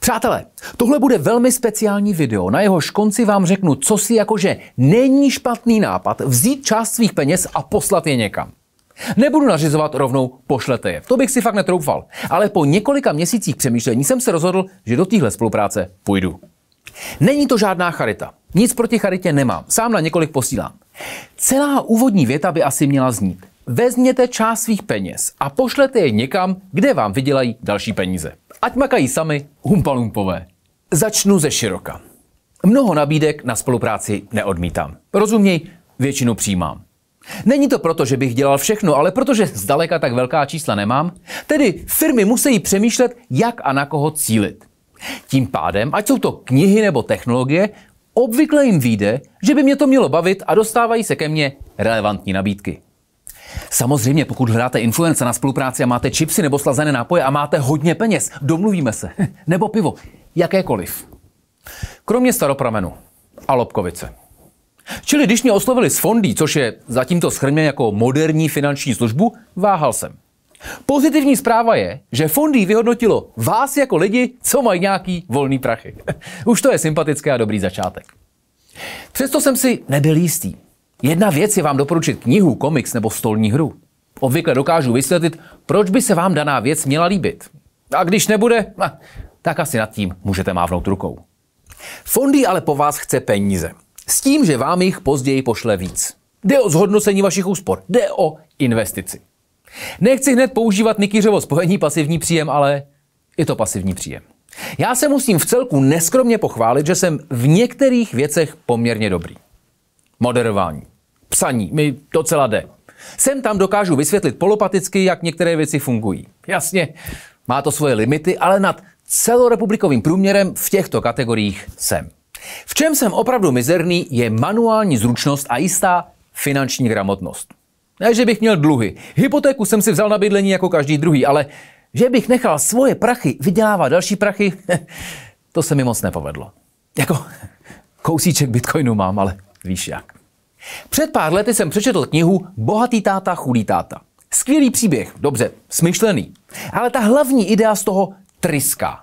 Přátelé, tohle bude velmi speciální video. Na jehož konci vám řeknu, co si jakože není špatný nápad vzít část svých peněz a poslat je někam. Nebudu nařizovat rovnou pošlete je, to bych si fakt netroufal. Ale po několika měsících přemýšlení jsem se rozhodl, že do téhle spolupráce půjdu. Není to žádná charita. Nic proti charitě nemám, sám na několik posílám. Celá úvodní věta by asi měla znít. Vezměte část svých peněz a pošlete je někam, kde vám vydělají další peníze. Ať makají sami humpalumpové. Začnu ze široka. Mnoho nabídek na spolupráci neodmítám. Rozuměj, většinu přijímám. Není to proto, že bych dělal všechno, ale protože zdaleka tak velká čísla nemám, tedy firmy musí přemýšlet, jak a na koho cílit. Tím pádem, ať jsou to knihy nebo technologie, obvykle jim vyjde, že by mě to mělo bavit a dostávají se ke mně relevantní nabídky. Samozřejmě, pokud hledáte influence na spolupráci a máte chipsy nebo slazené nápoje a máte hodně peněz, domluvíme se. Nebo pivo, jakékoliv. Kromě staropramenu a Lobkovice. Čili když mě oslovili s fondy, což je zatím to schrněn jako moderní finanční službu, váhal jsem. Pozitivní zpráva je, že fondy vyhodnotilo vás jako lidi, co mají nějaký volný prachy. Už to je sympatické a dobrý začátek. Přesto jsem si nebyl jistý. Jedna věc je vám doporučit knihu, komiks nebo stolní hru. Obvykle dokážu vysvětlit, proč by se vám daná věc měla líbit. A když nebude, tak asi nad tím můžete mávnout rukou. Fondy ale po vás chce peníze. S tím, že vám jich později pošle víc. Jde o zhodnocení vašich úspor, jde o investici. Nechci hned používat Nikyřevo spojení pasivní příjem, ale je to pasivní příjem. Já se musím v celku neskromně pochválit, že jsem v některých věcech poměrně dobrý moderování, psaní mi docela jde. Sem tam dokážu vysvětlit polopaticky, jak některé věci fungují. Jasně, má to svoje limity, ale nad celorepublikovým průměrem v těchto kategoriích jsem. V čem jsem opravdu mizerný, je manuální zručnost a jistá finanční gramotnost. Ne, že bych měl dluhy. Hypotéku jsem si vzal na bydlení jako každý druhý, ale že bych nechal svoje prachy vydělávat další prachy, to se mi moc nepovedlo. Jako kousíček bitcoinu mám, ale Víš jak. Před pár lety jsem přečetl knihu Bohatý táta, chudý táta. Skvělý příběh, dobře, smyšlený. Ale ta hlavní idea z toho tryská.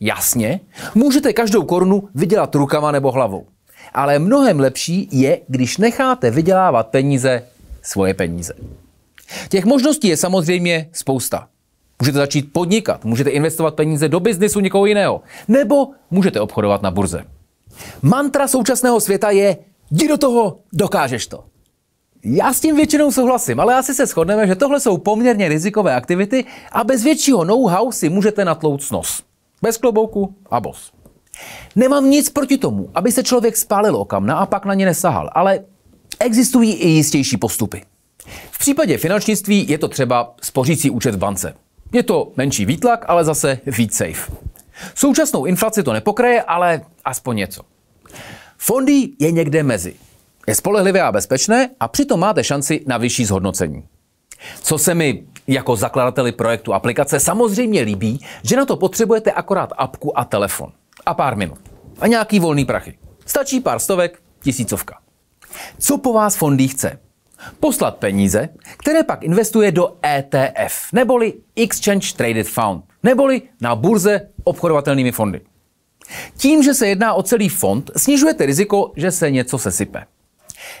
Jasně, můžete každou korunu vydělat rukama nebo hlavou. Ale mnohem lepší je, když necháte vydělávat peníze svoje peníze. Těch možností je samozřejmě spousta. Můžete začít podnikat, můžete investovat peníze do biznisu někoho jiného, nebo můžete obchodovat na burze. Mantra současného světa je Jdi do toho, dokážeš to. Já s tím většinou souhlasím, ale asi se shodneme, že tohle jsou poměrně rizikové aktivity a bez většího know-how si můžete natlouct nos. Bez klobouku a bos. Nemám nic proti tomu, aby se člověk spálil o kamna a pak na ně nesahal, ale existují i jistější postupy. V případě finančnictví je to třeba spořící účet v bance. Je to menší výtlak, ale zase víc safe. Současnou inflaci to nepokraje, ale aspoň něco. Fondy je někde mezi. Je spolehlivé a bezpečné a přitom máte šanci na vyšší zhodnocení. Co se mi jako zakladateli projektu aplikace samozřejmě líbí, že na to potřebujete akorát apku a telefon. A pár minut. A nějaký volný prachy. Stačí pár stovek, tisícovka. Co po vás fondy chce? Poslat peníze, které pak investuje do ETF, neboli Exchange Traded Fund, neboli na burze obchodovatelnými fondy. Tím, že se jedná o celý fond, snižujete riziko, že se něco sesype.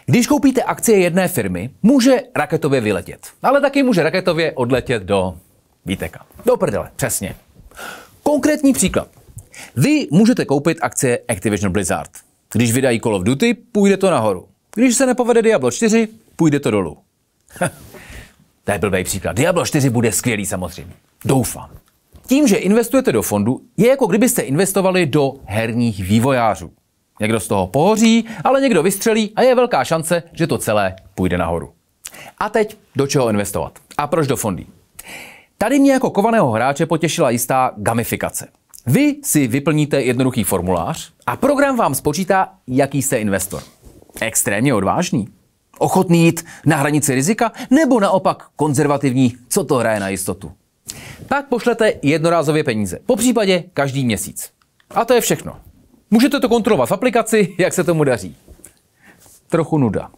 Když koupíte akcie jedné firmy, může raketově vyletět, ale taky může raketově odletět do Víteka. Do prdele, přesně. Konkrétní příklad. Vy můžete koupit akcie Activision Blizzard. Když vydají Call of Duty, půjde to nahoru. Když se nepovede Diablo 4, půjde to dolů. to je blbý příklad. Diablo 4 bude skvělý samozřejmě. Doufám tím, že investujete do fondu, je jako kdybyste investovali do herních vývojářů. Někdo z toho pohoří, ale někdo vystřelí a je velká šance, že to celé půjde nahoru. A teď do čeho investovat? A proč do fondů? Tady mě jako kovaného hráče potěšila jistá gamifikace. Vy si vyplníte jednoduchý formulář a program vám spočítá, jaký jste investor. Extrémně odvážný? Ochotný jít na hranici rizika? Nebo naopak konzervativní, co to hraje na jistotu? tak pošlete jednorázově peníze. Po případě každý měsíc. A to je všechno. Můžete to kontrolovat v aplikaci, jak se tomu daří. Trochu nuda.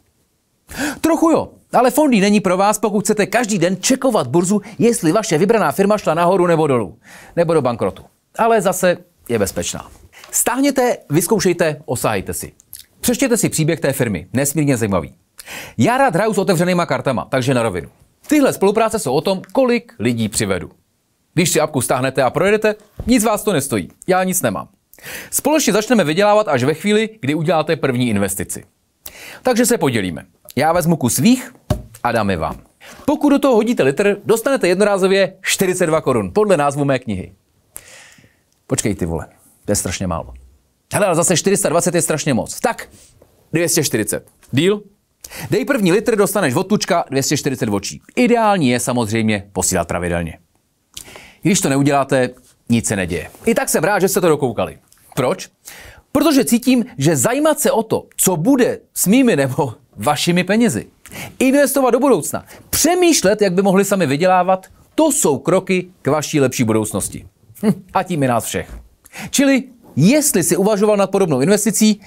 Trochu jo, ale fondy není pro vás, pokud chcete každý den čekovat burzu, jestli vaše vybraná firma šla nahoru nebo dolů, nebo do bankrotu. Ale zase je bezpečná. Stáhněte, vyzkoušejte, osahajte si. Přečtěte si příběh té firmy, nesmírně zajímavý. Já rád hraju s otevřenýma kartama, takže na rovinu. Tyhle spolupráce jsou o tom, kolik lidí přivedu. Když si apku stáhnete a projedete, nic vás to nestojí. Já nic nemám. Společně začneme vydělávat až ve chvíli, kdy uděláte první investici. Takže se podělíme. Já vezmu kus svých a dáme vám. Pokud do toho hodíte litr, dostanete jednorázově 42 korun, podle názvu mé knihy. Počkej ty vole, to je strašně málo. Hele, ale zase 420 je strašně moc. Tak, 240. Deal? Dej první litr, dostaneš od tučka 240 očí. Ideální je samozřejmě posílat pravidelně. Když to neuděláte, nic se neděje. I tak jsem rád, že jste to dokoukali. Proč? Protože cítím, že zajímat se o to, co bude s mými nebo vašimi penězi, investovat do budoucna, přemýšlet, jak by mohli sami vydělávat, to jsou kroky k vaší lepší budoucnosti. Hm, a tím i nás všech. Čili, jestli si uvažoval nad podobnou investicí,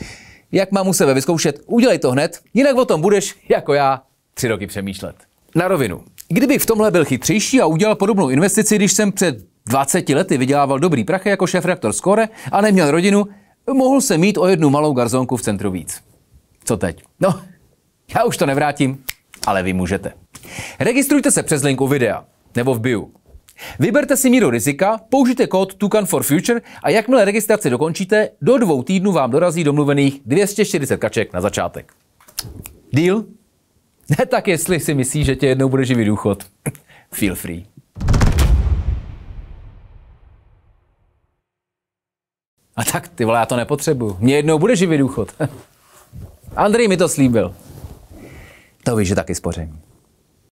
jak mám u sebe vyzkoušet, udělej to hned, jinak o tom budeš, jako já, tři roky přemýšlet. Na rovinu. Kdybych v tomhle byl chytřejší a udělal podobnou investici, když jsem před 20 lety vydělával dobrý prachy jako šéf reaktor Skore a neměl rodinu, mohl jsem mít o jednu malou garzonku v centru víc. Co teď? No, já už to nevrátím, ale vy můžete. Registrujte se přes linku videa nebo v bio. Vyberte si míru rizika, použijte kód Tukan for Future a jakmile registraci dokončíte, do dvou týdnů vám dorazí domluvených 240 kaček na začátek. Deal? Ne tak, jestli si myslíš, že tě jednou bude živý důchod. Feel free. A tak, ty vole, já to nepotřebuju. Mně jednou bude živý důchod. Andrej mi to slíbil. To víš, že taky spořím.